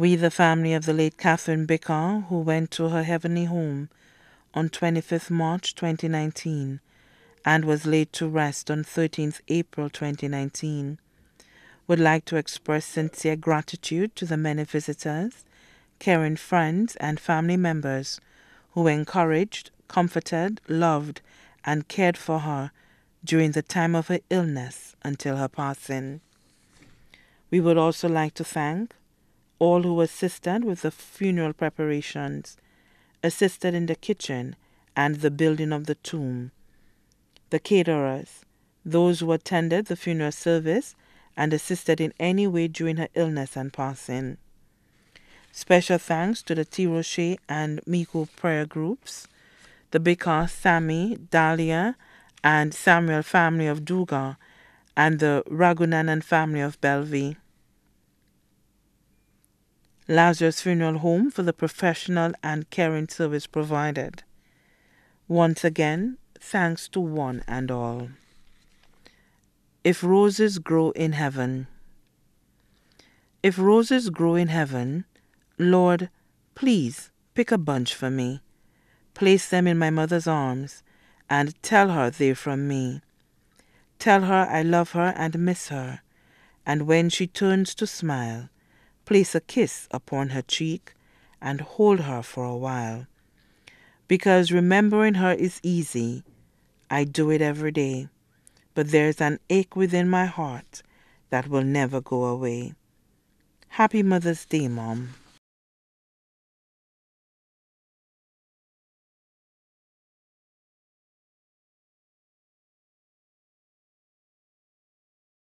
We, the family of the late Catherine Bicker, who went to her heavenly home on 25th March 2019 and was laid to rest on 13th April 2019, would like to express sincere gratitude to the many visitors, caring friends, and family members who encouraged, comforted, loved, and cared for her during the time of her illness until her passing. We would also like to thank all who assisted with the funeral preparations assisted in the kitchen and the building of the tomb. The caterers, those who attended the funeral service and assisted in any way during her illness and passing. Special thanks to the T. Roche and Miko prayer groups, the Baker, Sammy, Dahlia, and Samuel family of Duga, and the Ragunanan family of Bellevue. Lazarus Funeral Home for the professional and caring service provided. Once again, thanks to one and all. If Roses Grow in Heaven. If roses grow in heaven, Lord, please pick a bunch for me. Place them in my mother's arms and tell her they're from me. Tell her I love her and miss her, and when she turns to smile, place a kiss upon her cheek and hold her for a while. Because remembering her is easy, I do it every day, but there's an ache within my heart that will never go away. Happy Mother's Day, Mom.